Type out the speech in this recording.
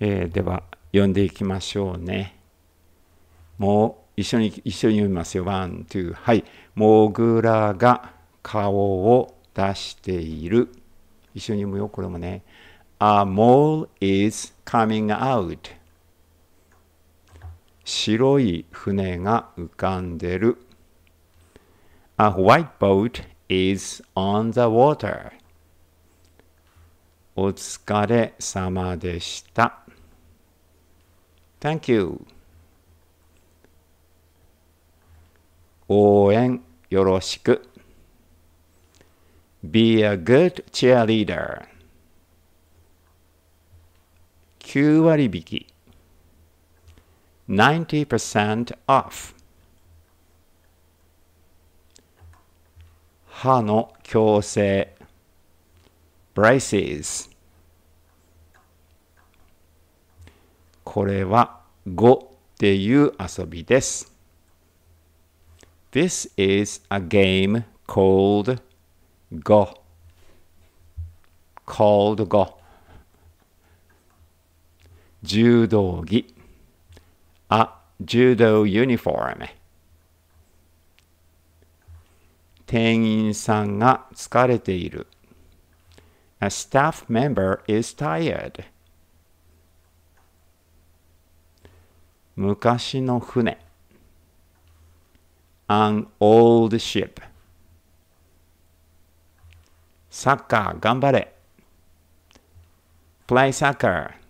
えー、では読んでいきましょうね。もう一緒に一緒に読みますよ。ワン、ツー、はい。モグラが顔を出している。一緒に読むよ、これもね。A mole is coming out. 白い船が浮かんでる。A white boat is on the water. お疲れ様でした。Thank you. 応援よろしく。Be a good cheerleader. 9割引き。90% off. 歯の矯正 braces これは5っていう遊びです。This is a game called Go. Called Go. 柔道着 A 柔道 uniform. 店員さんが疲れている。A staff member is tired. 昔の船 an old ship サッカー頑張れ play soccer